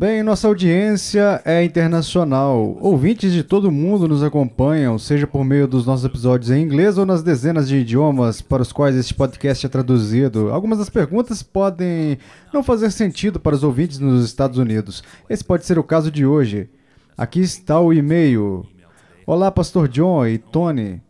Bem, nossa audiência é internacional. Ouvintes de todo mundo nos acompanham, seja por meio dos nossos episódios em inglês ou nas dezenas de idiomas para os quais este podcast é traduzido. Algumas das perguntas podem não fazer sentido para os ouvintes nos Estados Unidos. Esse pode ser o caso de hoje. Aqui está o e-mail. Olá, Pastor John e Tony.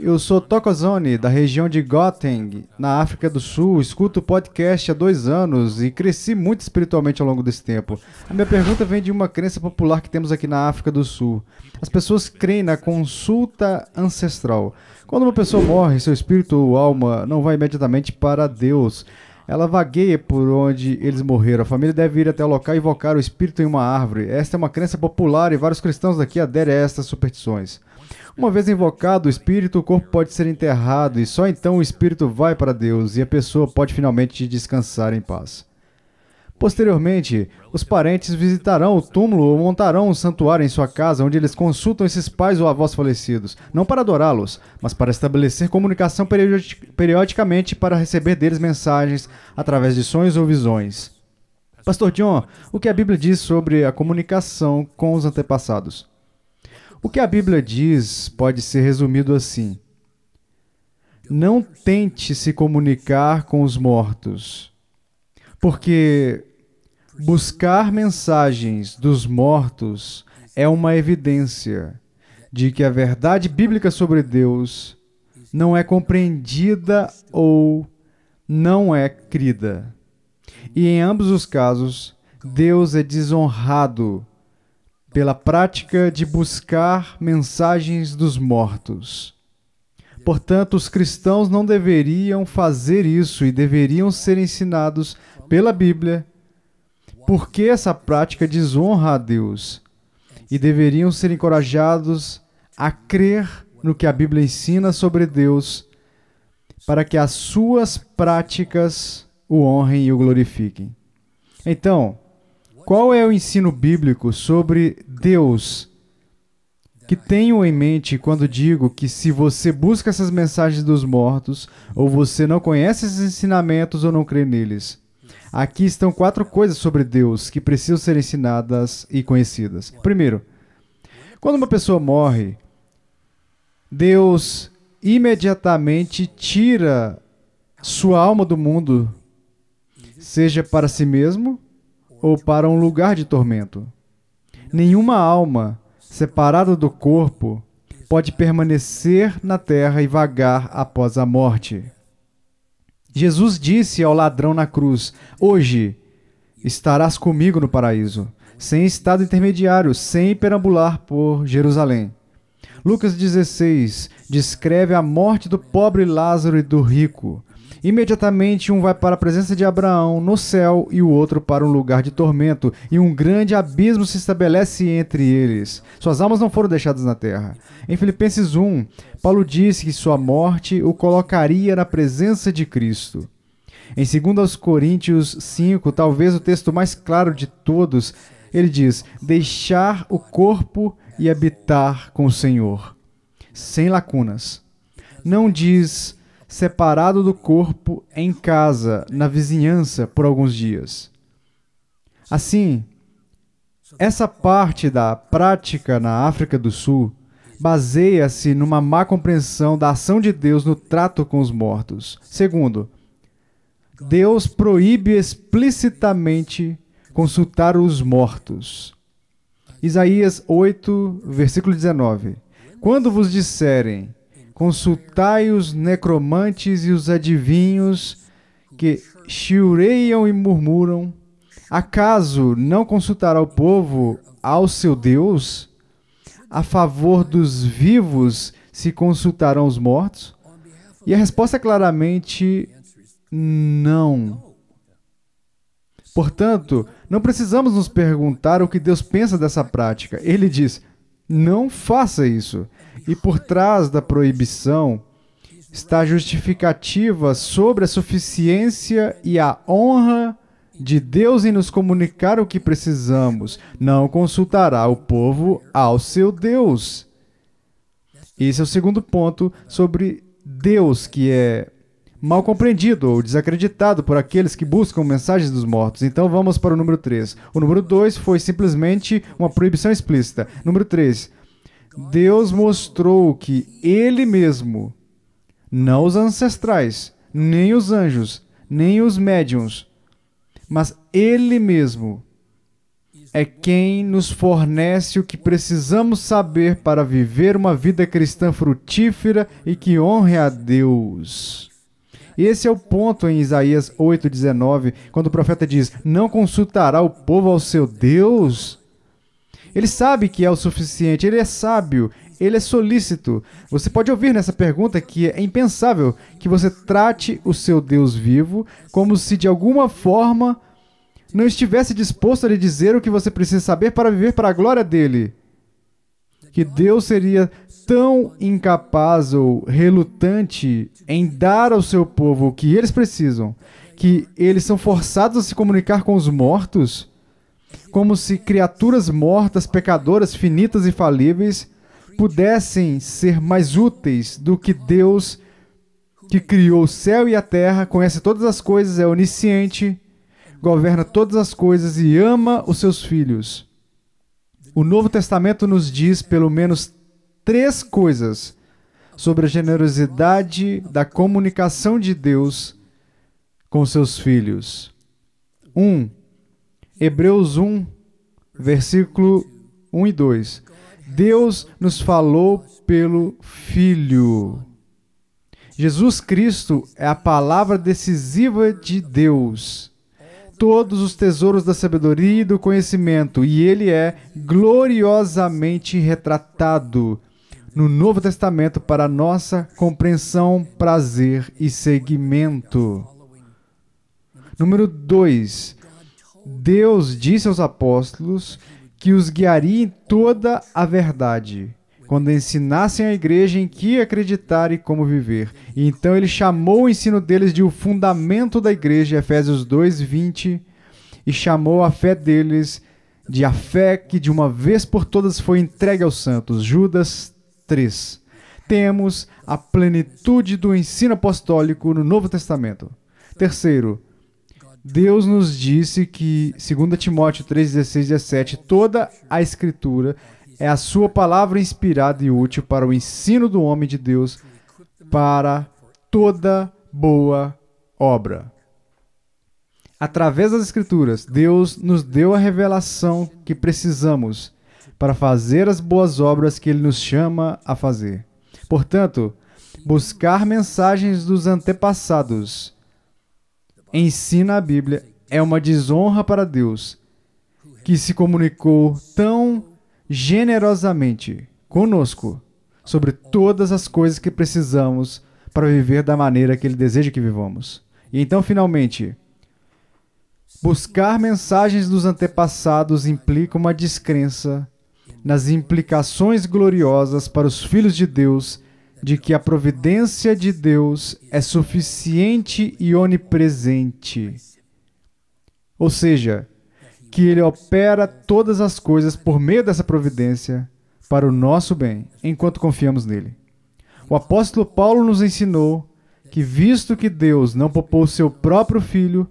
Eu sou Tokozone, da região de Gauteng na África do Sul. Escuto o podcast há dois anos e cresci muito espiritualmente ao longo desse tempo. A minha pergunta vem de uma crença popular que temos aqui na África do Sul. As pessoas creem na consulta ancestral. Quando uma pessoa morre, seu espírito ou alma não vai imediatamente para Deus. Ela vagueia por onde eles morreram. A família deve ir até o local e invocar o espírito em uma árvore. Esta é uma crença popular e vários cristãos daqui aderem a estas superstições. Uma vez invocado o espírito, o corpo pode ser enterrado e só então o espírito vai para Deus e a pessoa pode finalmente descansar em paz. Posteriormente, os parentes visitarão o túmulo ou montarão um santuário em sua casa onde eles consultam esses pais ou avós falecidos, não para adorá-los, mas para estabelecer comunicação periodicamente para receber deles mensagens através de sonhos ou visões. Pastor John, o que a Bíblia diz sobre a comunicação com os antepassados? O que a Bíblia diz pode ser resumido assim: Não tente se comunicar com os mortos, porque buscar mensagens dos mortos é uma evidência de que a verdade bíblica sobre Deus não é compreendida ou não é crida. E em ambos os casos, Deus é desonrado pela prática de buscar mensagens dos mortos. Portanto, os cristãos não deveriam fazer isso e deveriam ser ensinados pela Bíblia porque essa prática desonra a Deus e deveriam ser encorajados a crer no que a Bíblia ensina sobre Deus para que as suas práticas o honrem e o glorifiquem. Então, qual é o ensino bíblico sobre Deus que tenho em mente quando digo que se você busca essas mensagens dos mortos, ou você não conhece esses ensinamentos ou não crê neles? Aqui estão quatro coisas sobre Deus que precisam ser ensinadas e conhecidas. Primeiro, quando uma pessoa morre, Deus imediatamente tira sua alma do mundo, seja para si mesmo ou para um lugar de tormento. Nenhuma alma, separada do corpo, pode permanecer na terra e vagar após a morte. Jesus disse ao ladrão na cruz: Hoje estarás comigo no paraíso, sem estado intermediário, sem perambular por Jerusalém. Lucas 16 descreve a morte do pobre Lázaro e do rico, Imediatamente um vai para a presença de Abraão no céu e o outro para um lugar de tormento, e um grande abismo se estabelece entre eles. Suas almas não foram deixadas na terra. Em Filipenses 1, Paulo disse que sua morte o colocaria na presença de Cristo. Em 2 Coríntios 5, talvez o texto mais claro de todos, ele diz: deixar o corpo e habitar com o Senhor, sem lacunas. Não diz separado do corpo em casa, na vizinhança, por alguns dias. Assim, essa parte da prática na África do Sul baseia-se numa má compreensão da ação de Deus no trato com os mortos. Segundo, Deus proíbe explicitamente consultar os mortos. Isaías 8, versículo 19. Quando vos disserem, Consultai os necromantes e os adivinhos que chiureiam e murmuram. Acaso não consultará o povo ao seu Deus? A favor dos vivos se consultarão os mortos? E a resposta é claramente não. Portanto, não precisamos nos perguntar o que Deus pensa dessa prática. Ele diz: não faça isso. E por trás da proibição está a justificativa sobre a suficiência e a honra de Deus em nos comunicar o que precisamos. Não consultará o povo ao seu Deus. Esse é o segundo ponto sobre Deus, que é mal compreendido ou desacreditado por aqueles que buscam mensagens dos mortos. Então vamos para o número 3. O número 2 foi simplesmente uma proibição explícita. Número 3, Deus mostrou que Ele mesmo, não os ancestrais, nem os anjos, nem os médiums, mas Ele mesmo é quem nos fornece o que precisamos saber para viver uma vida cristã frutífera e que honre a Deus. Esse é o ponto em Isaías 8,19, quando o profeta diz: Não consultará o povo ao seu Deus? Ele sabe que é o suficiente, ele é sábio, ele é solícito. Você pode ouvir nessa pergunta que é impensável que você trate o seu Deus vivo como se de alguma forma não estivesse disposto a lhe dizer o que você precisa saber para viver para a glória dele. Que Deus seria tão incapaz ou relutante em dar ao seu povo o que eles precisam, que eles são forçados a se comunicar com os mortos como se criaturas mortas, pecadoras, finitas e falíveis pudessem ser mais úteis do que Deus que criou o céu e a terra, conhece todas as coisas, é onisciente, governa todas as coisas e ama os seus filhos. O Novo Testamento nos diz pelo menos três coisas sobre a generosidade da comunicação de Deus com seus filhos. Um, Hebreus 1, versículo 1 e 2. Deus nos falou pelo Filho. Jesus Cristo é a palavra decisiva de Deus. Todos os tesouros da sabedoria e do conhecimento, e ele é gloriosamente retratado no Novo Testamento para nossa compreensão, prazer e seguimento. Número 2. Deus disse aos apóstolos que os guiaria em toda a verdade, quando ensinassem a igreja em que acreditar e como viver. E então ele chamou o ensino deles de o fundamento da igreja, Efésios 2, 20, e chamou a fé deles de a fé que de uma vez por todas foi entregue aos santos, Judas 3. Temos a plenitude do ensino apostólico no Novo Testamento. Terceiro, Deus nos disse que, segundo Timóteo 316 e 17, toda a Escritura é a sua palavra inspirada e útil para o ensino do homem de Deus, para toda boa obra. Através das Escrituras, Deus nos deu a revelação que precisamos para fazer as boas obras que Ele nos chama a fazer. Portanto, buscar mensagens dos antepassados ensina a Bíblia, é uma desonra para Deus, que se comunicou tão generosamente conosco sobre todas as coisas que precisamos para viver da maneira que Ele deseja que vivamos. E então, finalmente, buscar mensagens dos antepassados implica uma descrença nas implicações gloriosas para os filhos de Deus de que a providência de Deus é suficiente e onipresente. Ou seja, que Ele opera todas as coisas por meio dessa providência para o nosso bem, enquanto confiamos nele. O apóstolo Paulo nos ensinou que, visto que Deus não poupou seu próprio filho,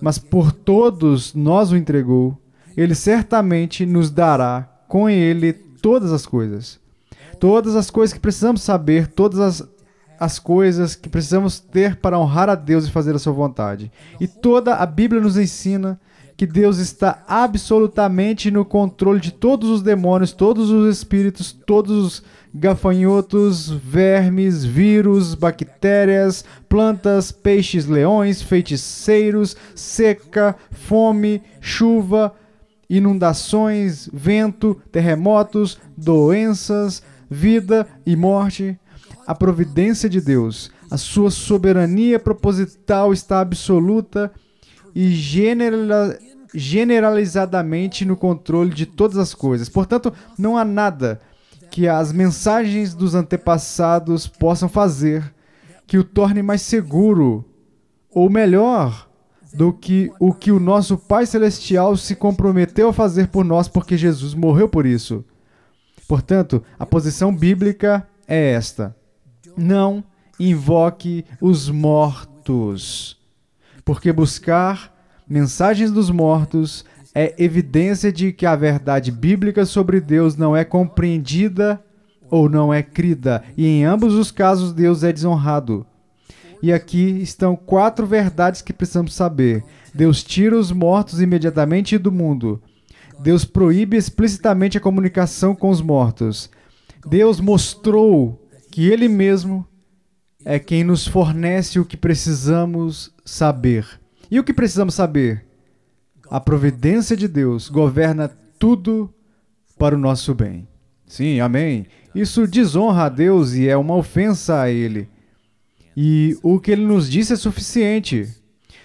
mas por todos nós o entregou, ele certamente nos dará com ele todas as coisas. Todas as coisas que precisamos saber, todas as, as coisas que precisamos ter para honrar a Deus e fazer a sua vontade. E toda a Bíblia nos ensina que Deus está absolutamente no controle de todos os demônios, todos os espíritos, todos os gafanhotos, vermes, vírus, bactérias, plantas, peixes, leões, feiticeiros, seca, fome, chuva, inundações, vento, terremotos, doenças, vida e morte, a providência de Deus, a sua soberania proposital está absoluta e generalizadamente no controle de todas as coisas. Portanto, não há nada que as mensagens dos antepassados possam fazer que o torne mais seguro ou melhor do que o que o nosso Pai Celestial se comprometeu a fazer por nós, porque Jesus morreu por isso. Portanto, a posição bíblica é esta: não invoque os mortos, porque buscar mensagens dos mortos é evidência de que a verdade bíblica sobre Deus não é compreendida ou não é crida, e em ambos os casos Deus é desonrado. E aqui estão quatro verdades que precisamos saber. Deus tira os mortos imediatamente do mundo. Deus proíbe explicitamente a comunicação com os mortos. Deus mostrou que Ele mesmo é quem nos fornece o que precisamos saber. E o que precisamos saber? A providência de Deus governa tudo para o nosso bem. Sim, amém. Isso desonra a Deus e é uma ofensa a Ele. E o que Ele nos disse é suficiente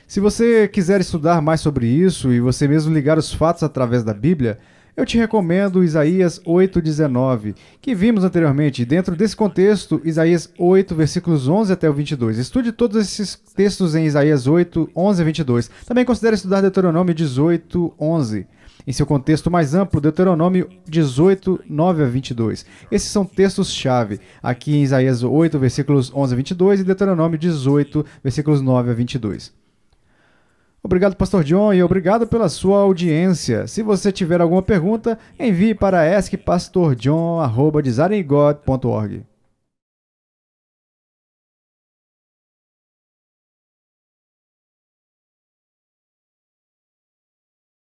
se você quiser estudar mais sobre isso e você mesmo ligar os fatos através da Bíblia, eu te recomendo Isaías 8:19, que vimos anteriormente. Dentro desse contexto, Isaías 8, versículos 11 até o 22. Estude todos esses textos em Isaías 8, 11 a 22. Também considere estudar Deuteronômio 18, 11. Em seu contexto mais amplo, Deuteronômio 18, 9 a 22. Esses são textos-chave, aqui em Isaías 8, versículos 11 a 22 e Deuteronômio 18, versículos 9 a 22. Obrigado, Pastor John, e obrigado pela sua audiência. Se você tiver alguma pergunta, envie para askpastorjohn.org.